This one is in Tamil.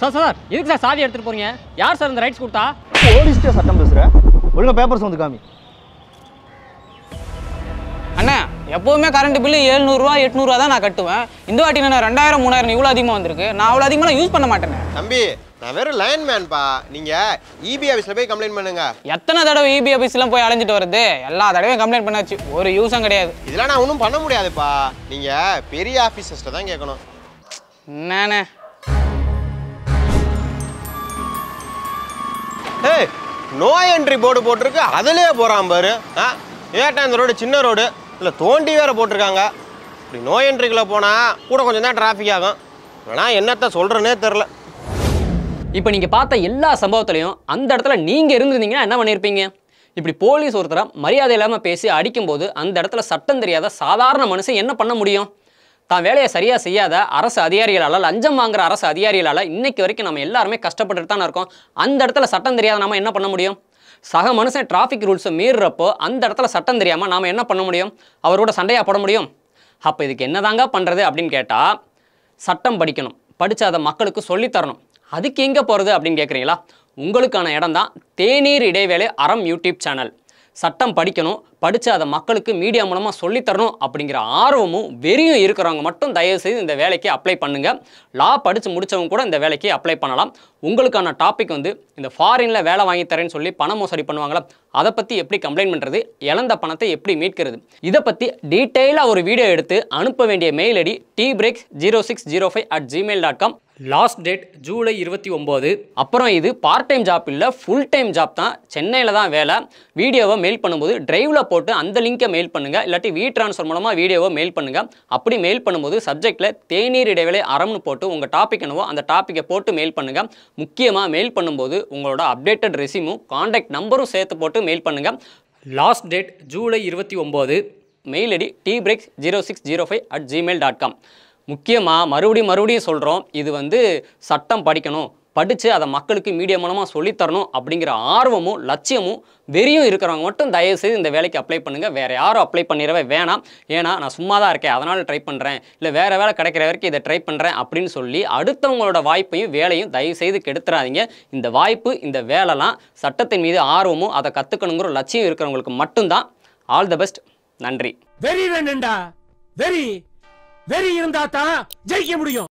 சார் சார் எதுக்கு சார் சாவி எடுத்துகிட்டு போகிறீங்க யார் சார் இந்த ரைட்ஸ் கொடுத்தா போலீஸ்டே சட்டம் பேசுகிறேன் ஒழுங்காக பேப்பர்ஸ் வந்து காமி அண்ணா எப்போவுமே கரண்ட் பில்லு ஏழ்நூறுவா எட்நூறுவா தான் நான் கட்டுவேன் இந்த வாட்டி நான் ரெண்டாயிரம் மூணாயிரம் இவ்வளோ அதிகமாக வந்திருக்கு நான் அவ்வளோ அதிகமாக யூஸ் பண்ண மாட்டேன் தம்பி நான் வெறும் லைன் மேன்பா நீங்கள் இபி ஆஃபீஸில் போய் கம்ப்ளைண்ட் பண்ணுங்க எத்தனை தடவை இபி e ஆஃபீஸ்லாம் போய் அலைஞ்சிட்டு வருது எல்லா தடவையும் கம்ப்ளைண்ட் பண்ணாச்சு ஒரு யூஸும் கிடையாது இதெல்லாம் நான் ஒன்றும் பண்ண முடியாதுப்பா நீங்கள் பெரிய ஆஃபீஸர்ஸ்ட்டை தான் கேட்கணும் என்னண்ணே ஏய் என்ட்ரி போர்டு போட்டிருக்கு அதிலே போகிறான் பாரு ஆ ஏட்டா இந்த ரோடு சின்ன ரோடு இல்லை தோண்டி வேறு போட்டிருக்காங்க இப்படி நோய் என்ட்ரிக்குள்ளே போனால் கூட கொஞ்சம் தான் டிராஃபிக் ஆகும் ஆனால் என்னத்தை சொல்கிறேனே தெரில இப்போ நீங்கள் பார்த்த எல்லா சம்பவத்துலையும் அந்த இடத்துல நீங்கள் இருந்திருந்தீங்கன்னா என்ன பண்ணியிருப்பீங்க இப்படி போலீஸ் ஒருத்தரை மரியாதை இல்லாமல் பேசி அடிக்கும்போது அந்த இடத்துல சட்டம் தெரியாத சாதாரண மனுஷன் என்ன பண்ண முடியும் தான் வேலையை சரியாக செய்யாத அரசு அதிகாரிகளால் லஞ்சம் வாங்குற அரசு அதிகாரிகளால் இன்றைக்கு வரைக்கும் நம்ம எல்லாருமே கஷ்டப்பட்டு தான் இருக்கோம் அந்த இடத்துல சட்டம் தெரியாத நம்ம என்ன பண்ண முடியும் சக மனுஷன் டிராஃபிக் ரூல்ஸை மீறுறப்போ அந்த இடத்துல சட்டம் தெரியாமல் நாம் என்ன பண்ண முடியும் அவரோட சண்டையாக போட முடியும் அப்போ இதுக்கு என்னதாங்க பண்ணுறது அப்படின்னு கேட்டால் சட்டம் படிக்கணும் படித்து அதை மக்களுக்கு சொல்லித்தரணும் அதுக்கு எங்கே போகிறது அப்படின்னு கேட்குறீங்களா உங்களுக்கான இடம் தான் தேநீர் இடைவேளை அறம் யூடியூப் சேனல் சட்டம் படிக்கணும் படித்து அதை மக்களுக்கு மீடியா மூலமாக சொல்லித்தரணும் அப்படிங்கிற ஆர்வமும் வெறியும் இருக்கிறவங்க மட்டும் தயவுசெய்து இந்த வேலைக்கு அப்ளை பண்ணுங்கள் லா படித்து முடித்தவங்க கூட இந்த வேலைக்கு அப்ளை பண்ணலாம் உங்களுக்கான டாபிக் வந்து இந்த ஃபாரினில் வேலை வாங்கி தரேன்னு சொல்லி பண மோசடி பண்ணுவாங்களா அதை பற்றி எப்படி கம்ப்ளைண்ட் பண்ணுறது இழந்த பணத்தை எப்படி மீட்கிறது இதை பற்றி டீட்டெயிலாக ஒரு வீடியோ எடுத்து அனுப்ப வேண்டிய mail ID D breaks zero six zero five at Gmail dot com last date July இருபத்தி ஒம்போது அப்புறம் இது பார்ட் டைம் ஜாப் இல்லை ஃபுல் டைம் ஜாப் தான் சென்னையில் தான் வேலை வீடியோவை மெயில் பண்ணும்போது டிரைவில் போட்டு அந்த லிங்கை மெயில் பண்ணுங்கள் இல்லாட்டி வீ ட்ரான்ஸ்ஃபர் மூலமாக வீடியோவை மெயில் பண்ணுங்கள் அப்படி மெயில் பண்ணும்போது சப்ஜெக்டில் தேநீர் இடைவேளை அறம்னு போட்டு உங்கள் டாபிக் என்னவோ அந்த டாப்பிக்கை போட்டு மெயில் பண்ணுங்கள் முக்கியமாக மெயில் பண்ணும்போது உங்களோட அப்டேட்டட் ரெசிமும் காண்டாக்ட் நம்பரும் சேர்த்து போட்டு மெயில் பண்ணுங்கள் லாஸ்ட் டேட் ஜூலை இருபத்தி ஒம்பது mail ID D breaks zero six zero five at Gmail dot com முக்கியமாக மறுபடியும் மறுபடியும் சொல்கிறோம் இது வந்து சட்டம் படிக்கணும் படித்து அதை மக்களுக்கு மீடியா மூலமாக சொல்லித்தரணும் அப்படிங்கிற ஆர்வமும் லட்சியமும் வெறியும் இருக்கிறவங்க மட்டும் தயவுசெய்து இந்த வேலைக்கு அப்ளை பண்ணுங்கள் வேறு யாரும் அப்ளை பண்ணிடவே வேணாம் ஏன்னா நான் சும்மா தான் இருக்கேன் அதனால் ட்ரை பண்ணுறேன் இல்லை வேறு வேலை கிடைக்கிற வரைக்கும் இதை ட்ரை பண்ணுறேன் அப்படின்னு சொல்லி அடுத்தவங்களோட வாய்ப்பையும் வேலையும் தயவுசெய்து கெடுத்துறாதீங்க இந்த வாய்ப்பு இந்த வேலைலாம் சட்டத்தின் மீது ஆர்வமும் அதை கற்றுக்கணுங்கிற லட்சியம் இருக்கிறவங்களுக்கு மட்டும்தான் ஆல் த பெஸ்ட் நன்றி வெரி வெரி வெறி இருந்தா தான் ஜெயிக்க முடியும்